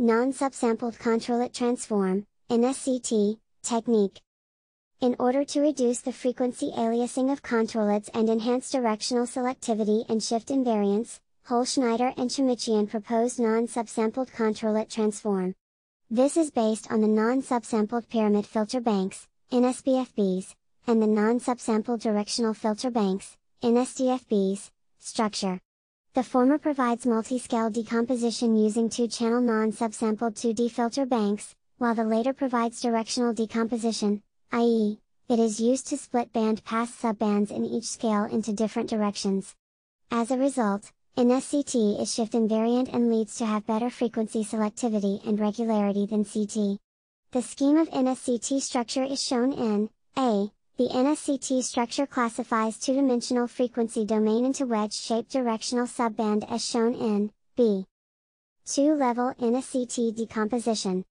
non-subsampled controllet transform, NSCT, technique. In order to reduce the frequency aliasing of controllets and enhance directional selectivity and shift invariance, Holschneider and Chemichian proposed non-subsampled controllet transform. This is based on the non-subsampled pyramid filter banks, NSBFBs, and the non-subsampled directional filter banks, NSDFBs, structure. The former provides multi-scale decomposition using two-channel non-subsampled 2D filter banks, while the later provides directional decomposition, i.e., it is used to split band pass subbands in each scale into different directions. As a result, NSCT is shift invariant and leads to have better frequency selectivity and regularity than CT. The scheme of NSCT structure is shown in A, the NSCT structure classifies two-dimensional frequency domain into wedge-shaped directional subband as shown in B. 2-level NSCT decomposition.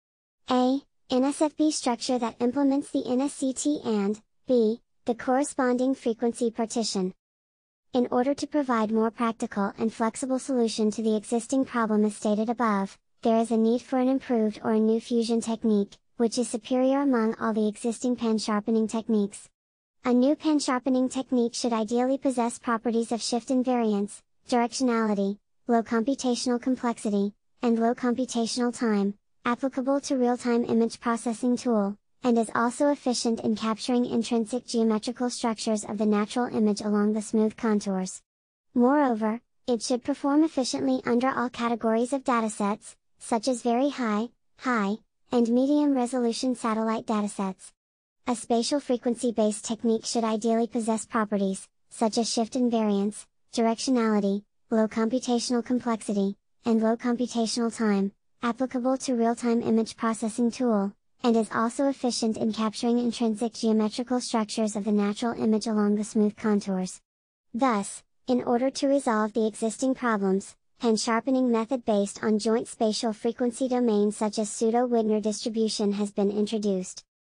A. NSFB structure that implements the NSCT and B. the corresponding frequency partition. In order to provide more practical and flexible solution to the existing problem as stated above, there is a need for an improved or a new fusion technique, which is superior among all the existing pen sharpening techniques. A new pen sharpening technique should ideally possess properties of shift invariance, directionality, low computational complexity, and low computational time, applicable to real-time image processing tool, and is also efficient in capturing intrinsic geometrical structures of the natural image along the smooth contours. Moreover, it should perform efficiently under all categories of datasets, such as very high, high, and medium resolution satellite datasets, a spatial frequency-based technique should ideally possess properties, such as shift invariance, directionality, low computational complexity, and low computational time, applicable to real-time image processing tool, and is also efficient in capturing intrinsic geometrical structures of the natural image along the smooth contours. Thus, in order to resolve the existing problems, pen sharpening method based on joint spatial frequency domains such as pseudo-Widner distribution has been introduced.